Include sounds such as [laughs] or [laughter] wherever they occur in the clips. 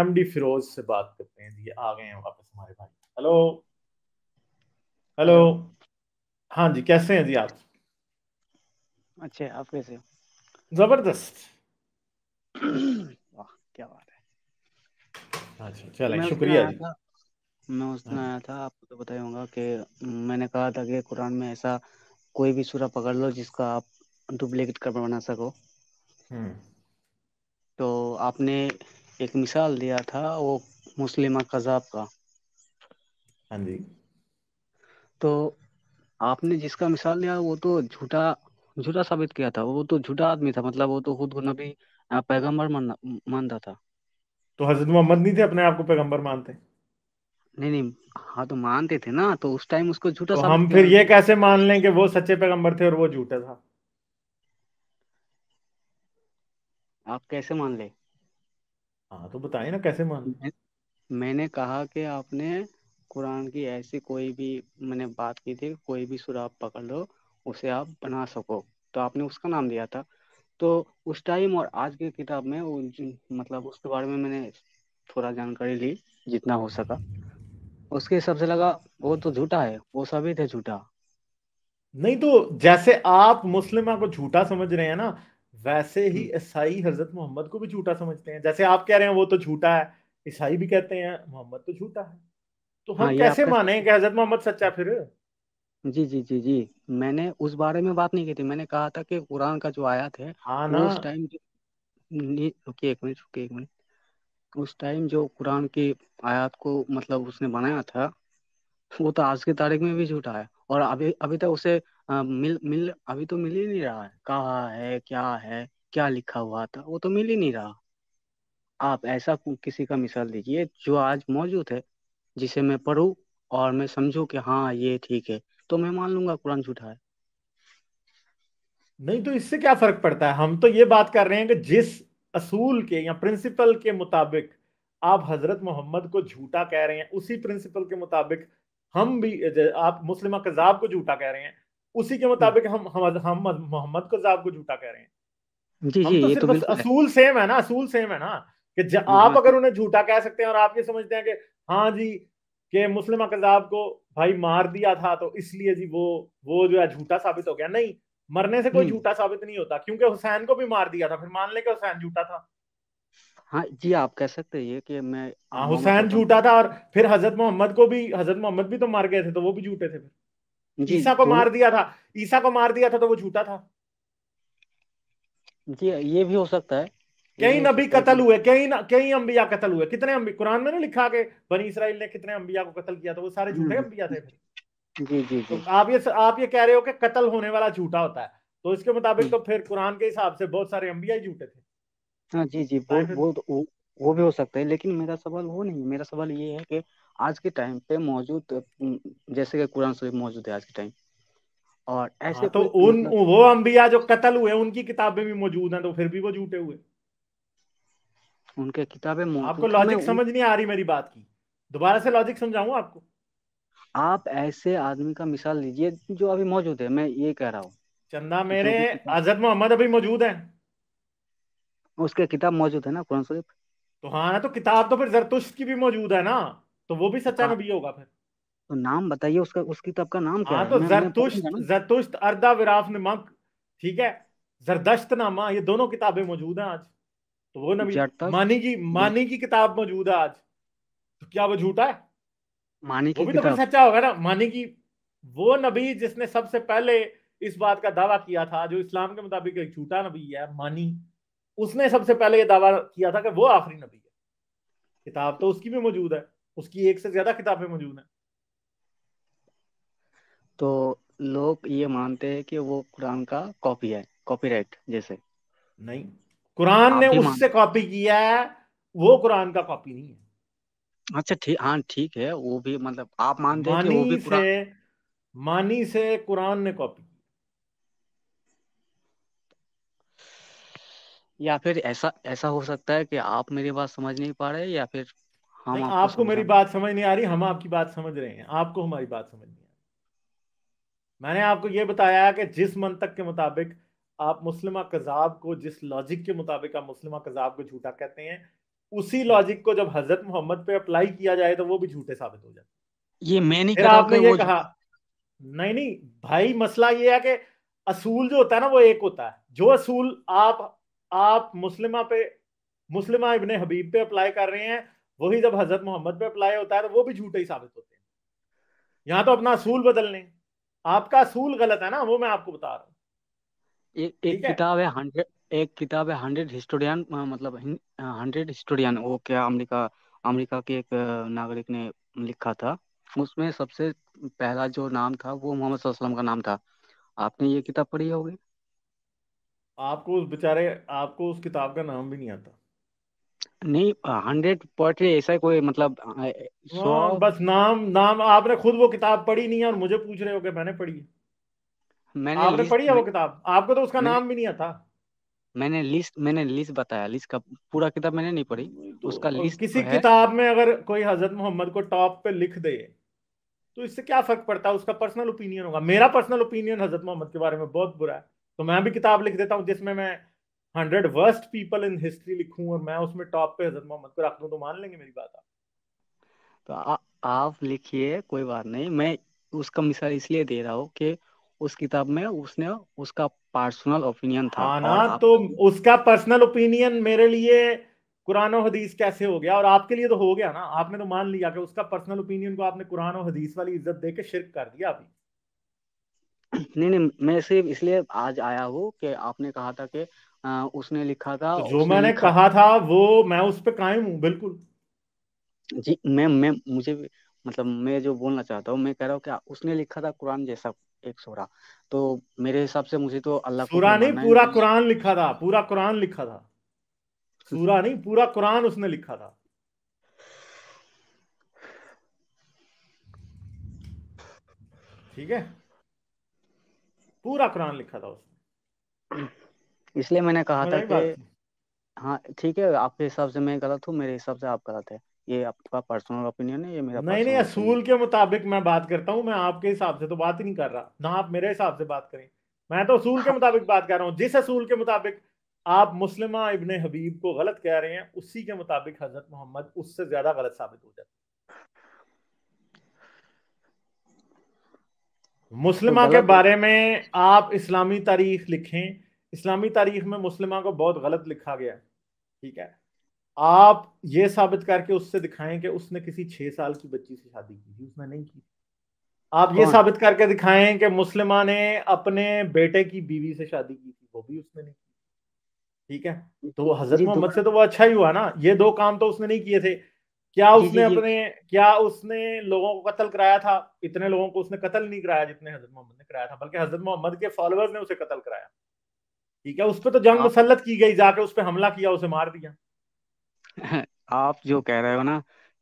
MD Firoz से बात करते हैं जी आ गए हैं वापस हमारे भाई हेलो हेलो हाँ जी कैसे हैं जी आप अच्छे आप कैसे हो जबरदस्त वाह क्या बात है अच्छा चलें शुक्रिया जी मैं उस दिन हाँ। आया था आपको तो बताया होगा कि मैंने कहा था कि कुरान में ऐसा कोई भी सूरा पकड़ लो जिसका आप डुप्लीकेट कर बना सको हम्म। तो आपने एक मिसाल दिया था वो मुस्लिम कजाब का हाँ जी तो आपने जिसका मिसाल दिया वो तो झूठा झूठा साबित किया था वो तो झूठा आदमी था मतलब वो तो खुद को नबी पैगंबर मानता था तो हजरत मोहम्मद नहीं थे अपने आप को पैगंबर मानते नहीं नहीं हाँ तो मानते थे ना तो उस टाइम उसको झूठा तो हम फिर ये कैसे मान लें कि वो सच्चे पैगंबर थे और वो झूठा था आप कैसे मान ले हाँ तो बताइए ना कैसे मान मैं- मैंने कहा कि आपने कुरान की ऐसी कोई भी मैंने बात की थी कोई भी सुराब पकड़ लो उसे आप बना सको तो आपने उसका नाम दिया था तो उस टाइम और आज की किताब में वो मतलब उसके बारे में मैंने थोड़ा जानकारी ली जितना हो सका उसके हिसाब से लगा वो तो झूठा है वो सभी थे झूठा नहीं तो जैसे आप मुस्लिमा को झूठा समझ रहे हैं ना वैसे ही हम्म। ईसाई हजरत मोहम्मद को भी झूठा समझते हैं जैसे आप कह रहे हैं वो तो झूठा है ईसाई भी कहते हैं मोहम्मद तो झूठा है तो हम हाँ, कैसे माने कि हजरत मोहम्मद सच्चा फिर जी जी जी जी मैंने उस बारे में बात नहीं की थी मैंने कहा था कि कुरान का जो आयत है हाँ ना उस टाइम जो रुकिए एक मिनट रुकिए एक मिनट उस टाइम जो कुरान की आयत को मतलब उसने बनाया था वो तो आज की तारीख में भी झूठा है और अभी अभी तक उसे आ, मिल मिल अभी तो मिल ही नहीं रहा है कहा है क्या है क्या लिखा हुआ था वो तो मिल ही नहीं रहा आप ऐसा किसी का मिसाल दीजिए जो आज मौजूद है जिसे मैं पढ़ू और मैं समझू कि हाँ ये ठीक है तो मैं मान लूंगा कुरान झूठा है नहीं तो इससे क्या फर्क पड़ता है हम तो ये बात कर रहे हैं कि जिस असूल के या प्रिंसिपल के मुताबिक आप हजरत मोहम्मद को झूठा कह रहे हैं उसी प्रिंसिपल के मुताबिक हम भी आप मुस्लिम कजाब को झूठा कह रहे हैं उसी के मुताबिक हम्म। हम हम हम मोहम्मद कजाब को झूठा कह रहे हैं जी जी तो ये तो असूल सेम है ना असूल सेम है ना कि आप अगर उन्हें झूठा कह सकते हैं और आप ये समझते हैं कि हाँ जी के मुस्लिम कजाब को भाई मार दिया था तो इसलिए जी वो वो जो है झूठा साबित हो गया नहीं मरने से कोई हम्म। झूठा साबित नहीं होता क्योंकि हुसैन को भी मार दिया था फिर मान ले कि हुसैन झूठा था हाँ जी आप कह सकते हैं कि मैं हाँ हुसैन झूठा था और फिर हजरत मोहम्मद को भी हजरत मोहम्मद भी तो मार गए थे तो वो भी झूठे थे फिर ईसा को तो, मार दिया था ईसा को मार दिया था तो वो झूठा था जी ये भी हो सकता है कई नबी कत्ल हुए कई कई अंबिया कत्ल हुए कितने अंबी कुरान में ना लिखा के बनी इसराइल ने कितने अंबिया को कत्ल किया था तो वो सारे झूठे हम्म। अंबिया थे जी जी जी तो आप ये आप ये कह रहे हो कि कत्ल होने वाला झूठा होता है तो इसके मुताबिक हम्म। तो फिर कुरान के हिसाब से बहुत सारे अंबिया ही झूठे थे हाँ जी जी वो वो वो वो भी हो सकता है लेकिन मेरा सवाल वो नहीं है मेरा सवाल ये है कि आज के टाइम पे मौजूद जैसे कि कुरान शरीफ मौजूद है आज के टाइम और ऐसे हाँ तो कोई उन मतलब वो अंबिया जो कत्ल हुए उनकी किताबें भी मौजूद हैं तो फिर भी वो झूठे हुए उनके किताबें आपको तो मौजूद लॉजिक समझ नहीं आ रही मेरी बात की दोबारा से लॉजिक समझाऊ आपको आप ऐसे आदमी का मिसाल लीजिए जो अभी मौजूद है मैं ये कह रहा हूँ चंदा जो मेरे भी मोहम्मद अभी मौजूद है उसके किताब मौजूद है ना कुरान शरीफ तो हाँ ना तो किताब तो फिर जरतुष्ट की भी मौजूद है ना तो वो भी सच्चा हाँ। नबी होगा फिर तो नाम बताइए उसका उस किताब का नाम क्या हाँ, तो जरतुष्ट जरतुष्ट अर्धा विराफ नमक ठीक है जरदश्त नामा ये दोनों किताबें मौजूद हैं आज तो वो नबी मानी की मानी की किताब मौजूद है आज तो क्या वो झूठा है मानी की वो भी तो सच्चा होगा ना मानी की वो नबी जिसने सबसे पहले इस बात का दावा किया था जो इस्लाम के मुताबिक एक झूठा नबी है मानी उसने सबसे पहले ये दावा किया था कि वो आखिरी नबी है किताब तो उसकी भी मौजूद है उसकी एक से ज्यादा किताबें मौजूद हैं तो लोग ये मानते हैं कि वो कुरान का कॉपी है कॉपीराइट जैसे नहीं कुरान ने उससे कॉपी किया है वो कुरान का कॉपी नहीं है अच्छा ठीक हाँ ठीक है वो भी मतलब आप मानते हैं कि वो भी कुरान मानी से कुरान ने कॉपी या फिर ऐसा ऐसा हो सकता है कि आप मेरी बात समझ नहीं पा रहे या फिर हम नहीं, आपको, आपको मेरी बात समझ नहीं आ रही हम आपकी बात समझ रहे हैं आपको हमारी बात समझ नहीं आ रही मैंने आपको यह बताया कि जिस मंतक के मुताबिक आप मुस्लिम कजाब को जिस लॉजिक के मुताबिक आप मुस्लिम कजाब को झूठा कहते हैं उसी लॉजिक को जब हजरत मोहम्मद पे अप्लाई किया जाए तो वो भी झूठे साबित हो जाते ये मैं नहीं फिर आपने ये कहा नहीं नहीं भाई मसला ये है कि असूल जो होता है ना वो एक होता है जो असूल आप आप मुस्लिमा पे मुस्लिमा इबन हबीब पे अप्लाई कर रहे हैं वही जब हजरत मोहम्मद पे अप्लाई होता है तो वो भी झूठे ही साबित होते हैं यहाँ तो अपना असूल बदल लें आपका असूल गलत है ना वो मैं आपको बता रहा हूँ एक किताब है हंड्रेड हिस्टोरियन मतलब हंड्रेड हिस्टोरियन वो क्या अमेरिका अमेरिका के एक नागरिक ने लिखा था उसमें सबसे पहला जो नाम था वो मोहम्मद का नाम था आपने ये किताब पढ़ी होगी आपको उस बेचारे आपको उस किताब का नाम भी नहीं आता नहीं हंड्रेड पोएट्री ऐसा कोई मतलब सौ हाँ, बस नाम नाम आपने खुद वो किताब पढ़ी नहीं है और मुझे पूछ रहे हो कि मैंने पढ़ी है मैंने आपने पढ़ी है वो किताब आपको तो उसका नाम भी नहीं आता मैंने लिस्ट मैंने लिस्ट बताया लिस्ट का पूरा किताब मैंने नहीं पढ़ी तो, उसका लिस्ट किसी तो किताब में अगर कोई हजरत मोहम्मद को टॉप पे लिख दे तो इससे क्या फर्क पड़ता है उसका पर्सनल ओपिनियन होगा मेरा पर्सनल ओपिनियन हजरत मोहम्मद के बारे में बहुत बुरा है तो मैं भी किताब लिख देता हूँ जिसमें मैं hundred worst people in history लिखूं और मैं उसमें टॉप पे हजरत मोहम्मद को रख दूं तो मान लेंगे मेरी बात आप तो आ, आप लिखिए कोई बात नहीं मैं उसका मिसाल इसलिए दे रहा हूँ कि उस किताब में उसने उसका पर्सनल ओपिनियन था हाँ ना तो उसका पर्सनल ओपिनियन मेरे लिए कुरान और हदीस कैसे हो गया और आपके लिए तो हो गया ना आपने तो मान लिया कि उसका पर्सनल ओपिनियन को आपने कुरान और हदीस वाली इज्जत दे के शिरक कर दिया अभी नहीं नहीं मैं सिर्फ इसलिए आज आया हूँ कि आपने कहा था कि उसने लिखा था तो जो मैंने कहा था वो मैं उस पर कायम हूँ बिल्कुल जी मैं मैं मुझे मतलब मैं जो बोलना चाहता हूँ मैं कह रहा हूँ कि उसने लिखा था कुरान जैसा एक सोरा तो मेरे हिसाब से मुझे तो अल्लाह सूरा नहीं पूरा कुरान लिखा था पूरा कुरान लिखा था सूरा नहीं पूरा कुरान उसने लिखा था ठीक है पूरा कुरान लिखा था उसने इसलिए मैंने कहा था कि हाँ ठीक है आपके हिसाब से मैं गलत हूँ मेरे हिसाब से आप गलत है ये आपका पर्सनल ओपिनियन है ये मेरा नहीं नहीं असूल के मुताबिक मैं बात करता हूँ मैं आपके हिसाब से तो बात ही नहीं कर रहा ना आप मेरे हिसाब से बात करें मैं तो असूल के हाँ। मुताबिक बात कर रहा हूँ जिस असूल के मुताबिक आप मुस्लिमा इब्ने हबीब को गलत कह रहे हैं उसी के मुताबिक हजरत मोहम्मद उससे ज्यादा गलत साबित हो जाते मुस्लिमा तो के बारे में आप इस्लामी तारीख लिखें इस्लामी तारीख में मुस्लिमा को बहुत गलत लिखा गया ठीक है आप ये साबित करके उससे दिखाएं कि उसने किसी छह साल की बच्ची से शादी की थी उसने नहीं की आप ये साबित करके दिखाएं कि मुस्लिमा ने अपने बेटे की बीवी से शादी की थी वो भी उसने नहीं की ठीक है तो हजरत तो मोहम्मद से तो वो अच्छा ही हुआ ना ये दो काम तो उसने नहीं किए थे क्या जी, उसने जी, अपने क्या उसने लोगों को कत्ल कराया था इतने लोगों को उसने कत्ल नहीं कराया जितने हजरत मोहम्मद ने कराया था बल्कि हजरत मोहम्मद के फॉलोअर्स ने उसे कत्ल कराया ठीक है उस पर तो जंग मुसलत की गई जाके उस पर हमला किया उसे मार दिया [laughs] आप जो कह रहे हो ना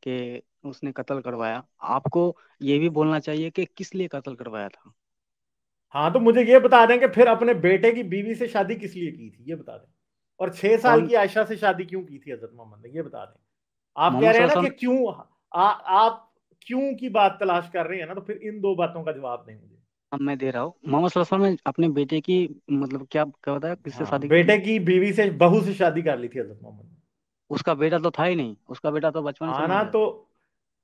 कि उसने कत्ल करवाया आपको ये भी बोलना चाहिए कि किस लिए कत्ल करवाया था हाँ तो मुझे ये बता दें कि फिर अपने बेटे की बीवी से शादी किस लिए की थी ये बता दें और छह साल की आयशा से शादी क्यों की थी हजरत मोहम्मद ने ये बता दें आप कह रहे हैं ना कि क्यों आ, आप क्यों की बात तलाश कर रहे हैं ना तो फिर इन दो बातों का जवाब दें मुझे अब मैं दे रहा हूँ मोहम्मद सल्लल्लाहु अलैहि वसल्लम ने अपने बेटे की मतलब क्या क्या बताया किससे हाँ, शादी बेटे की बीवी से बहू से शादी कर ली थी हजरत मोहम्मद उसका बेटा तो था ही नहीं उसका बेटा तो बचपन से ना तो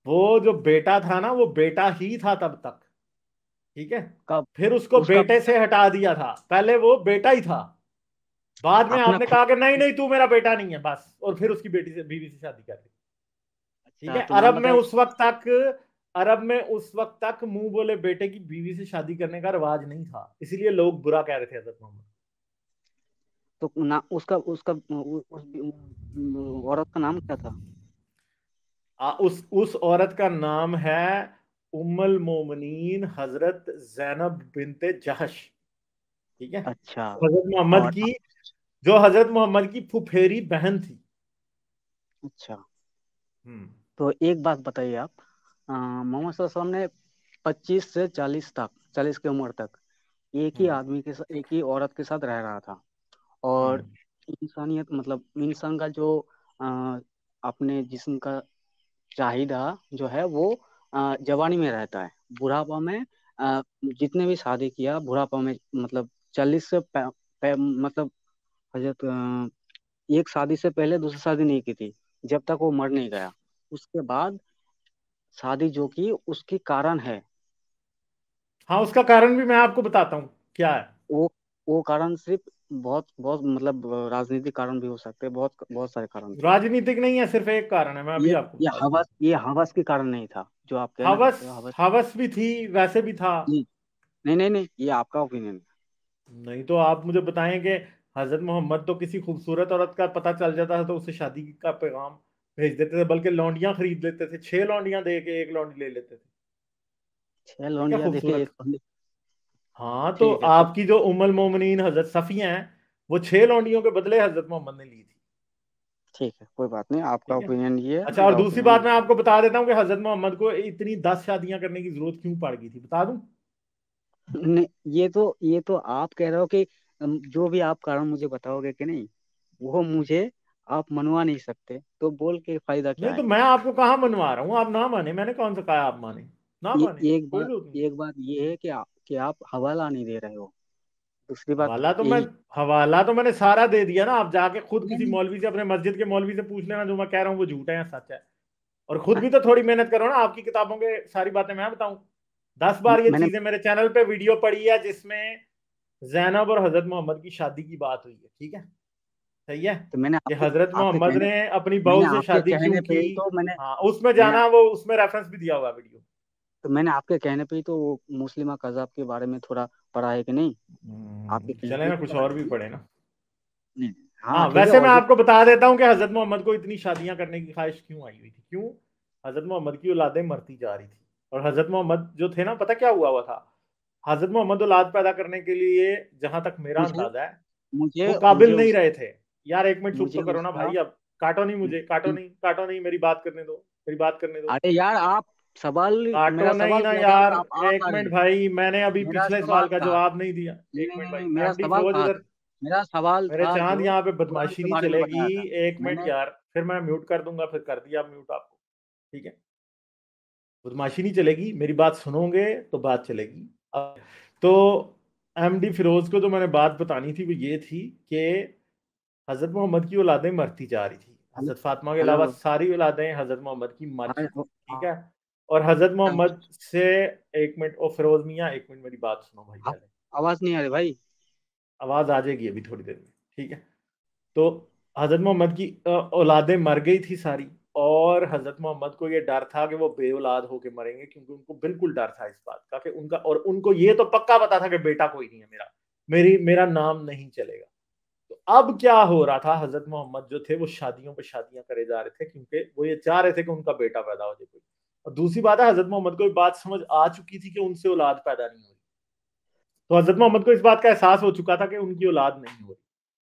वो जो बेटा था ना वो बेटा ही था तब तक ठीक है कब फिर उसको उसका... बेटे से हटा दिया था पहले वो बेटा ही था बाद में आपने कहा कि नहीं नहीं तू मेरा बेटा नहीं है बस और फिर उसकी बेटी से बीवी से शादी कर ली ठीक है हाँ, तो अरब में उस वक्त तक अरब में उस वक्त तक मुंह बोले बेटे की बीवी से शादी करने का रिवाज नहीं था इसीलिए लोग बुरा कह रहे थे हजरत मोहम्मद तो ना उसका उसका उस औरत का नाम क्या था आ, उस उस औरत का नाम है उमल मोमिन हजरत जैनब बिनते जहश ठीक है अच्छा हजरत मोहम्मद की जो हजरत मोहम्मद की फुफेरी बहन थी अच्छा हम्म तो एक बात बताइए आप मोहम्मद वसल्लम ने पच्चीस से चालीस तक चालीस की उम्र तक एक ही हम्म। आदमी के साथ एक ही औरत के साथ रह रहा था और हम्म। इंसानियत मतलब इंसान का जो आ, अपने जिसम का चाहिदा जो है वो जवानी में रहता है बुढ़ापा में आ, जितने भी शादी किया बुढ़ापा में मतलब चालीस से पे, पे, मतलब हजरत एक शादी से पहले दूसरी शादी नहीं की थी जब तक वो मर नहीं गया उसके बाद शादी जो की उसकी कारण है हाँ उसका कारण भी मैं आपको बताता हूँ क्या है वो वो कारण सिर्फ बहुत बहुत मतलब राजनीतिक कारण भी हो सकते हैं बहुत बहुत सारे कारण राजनीतिक नहीं है सिर्फ एक कारण है मैं अभी आपको ये हवस ये हवस के कारण नहीं था जो आप कह हवस हवस हवस भी थी वैसे भी था नहीं नहीं नहीं नहीं ये आपका ओपिनियन नहीं तो आप मुझे बताएं कि हजरत मोहम्मद तो किसी खूबसूरत औरत का पता चल जाता है तो उससे शादी का पैगाम भेज देते थे बल्कि लौंडियां खरीद लेते थे छह लौंडियां दे के एक लौंडी ले लेते थे छह लौंडियां दे के एक लौंडी हाँ तो, तो आपकी जो उमल मोमिन हजरत सफिया है वो छह लौंडियों के बदले हजरत मोहम्मद ने ली थी ठीक है कोई बात नहीं आपका ओपिनियन ये है अच्छा और दूसरी बात मैं आपको बता देता हूँ कि हजरत मोहम्मद को इतनी दस शादियां करने की जरूरत क्यों पड़ गई थी बता दू नहीं ये तो ये तो आप कह रहे हो कि जो भी आप कारण मुझे बताओगे कि नहीं वो मुझे आप मनवा नहीं सकते तो बोल के फायदा क्या नहीं तो मैं आपको कहा मनवा रहा हूँ आप ना माने मैंने कौन सा कहा आप माने ना ये, माने एक बात एक बात ये है कि कि आप हवाला नहीं दे रहे हो दूसरी बात हवाला तो मैं हवाला तो मैंने सारा दे दिया ना आप जाके खुद किसी मौलवी से अपने मस्जिद के मौलवी से पूछ लेना जो मैं कह रहा हूँ वो झूठ है या सच है और खुद भी तो हाँ। थोड़ी मेहनत करो ना आपकी किताबों के सारी बातें मैं बताऊं दस बार ये चीजें मेरे चैनल पे वीडियो पड़ी है जिसमें जैनब और हजरत मोहम्मद की शादी की बात हुई है ठीक है सही है तो मैंने ये हजरत मोहम्मद ने अपनी बहू से शादी की तो मैंने हाँ, उसमें जाना वो उसमें रेफरेंस भी दिया हुआ वीडियो तो मैंने आपके कहने पे ही तो मुस्लिमा कजाब के बारे में थोड़ा पढ़ा है कि नहीं हम्म, आपके चले ना कुछ और भी पढ़े ना हाँ, हाँ वैसे मैं आपको बता देता हूँ कि हजरत मोहम्मद को इतनी शादियां करने की ख्वाहिश क्यों आई हुई थी क्यों हजरत मोहम्मद की औलादें मरती जा रही थी और हजरत मोहम्मद जो थे ना पता क्या हुआ हुआ था हजरत मोहम्मद औलाद पैदा करने के लिए जहां तक मेरा अंदाजा है मुझे काबिल नहीं रहे थे यार एक मिनट चुप तो करो ना भाई अब काटो नहीं मुझे हम्म। काटो नहीं काटो नहीं मेरी बात करने दो मेरी बात करने दो अरे यार आप सवाल काटो नहीं ना यार एक मिनट भाई मैंने अभी पिछले सवाल का जवाब नहीं दिया एक मिनट भाई मेरा सवाल मेरे चांद यहाँ पे बदमाशी नहीं चलेगी एक मिनट यार फिर मैं म्यूट कर दूंगा फिर कर दिया म्यूट आपको ठीक है बदमाशी नहीं चलेगी मेरी बात सुनोगे तो बात चलेगी तो एमडी फिरोज को जो तो मैंने बात बतानी थी वो ये थी कि हजरत मोहम्मद की औलादें मरती जा रही थी हजरत हाँ। फातिमा के अलावा हाँ। सारी औलादें हजरत मोहम्मद की मर हाँ। ठीक है और हजरत मोहम्मद से एक मिनट और फिरोज मियाँ एक मिनट मेरी बात सुनो भाई आवाज नहीं आ रही भाई आवाज आ जाएगी अभी थोड़ी देर में ठीक है तो हजरत मोहम्मद की औलादें मर गई थी सारी और हजरत मोहम्मद को ये डर था कि वो बे औलाद होके मरेंगे क्योंकि उनको बिल्कुल डर था इस बात का कि उनका और उनको ये तो पक्का पता था कि बेटा कोई नहीं है मेरा मेरी मेरा नाम नहीं चलेगा अब क्या हो रहा था हजरत मोहम्मद जो थे वो शादियों पर शादियां करे जा रहे थे क्योंकि वो ये चाह रहे थे कि उनका बेटा पैदा हो जाए कोई और दूसरी बात है हजरत मोहम्मद को बात समझ आ चुकी थी कि उनसे औलाद पैदा नहीं हुई तो हजरत मोहम्मद को इस बात का एहसास हो चुका था कि उनकी औलाद नहीं हो रही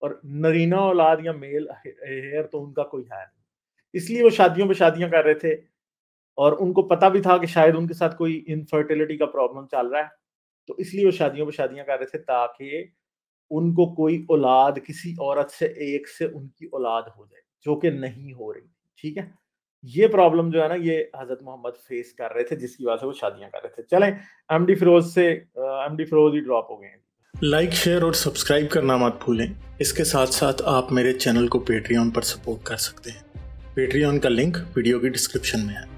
और नरीना औलाद या मेल हेयर तो उनका कोई है नहीं इसलिए वो शादियों पर शादियां कर रहे थे और उनको पता भी था कि शायद उनके साथ कोई इनफर्टिलिटी का प्रॉब्लम चल रहा है तो इसलिए वो शादियों पर शादियां कर रहे थे ताकि उनको कोई औलाद किसी औरत से एक से उनकी औलाद हो जाए जो कि नहीं हो रही ठीक है ये प्रॉब्लम जो है ना ये हजरत मोहम्मद फेस कर रहे थे जिसकी वजह से वो शादियां कर रहे थे चले एम डी फिरोज से एम डी फिरोज ही ड्रॉप हो गए लाइक शेयर और सब्सक्राइब करना मत भूलें इसके साथ साथ आप मेरे चैनल को पेट्रियन पर सपोर्ट कर सकते हैं पेट्रियन का लिंक वीडियो की डिस्क्रिप्शन में है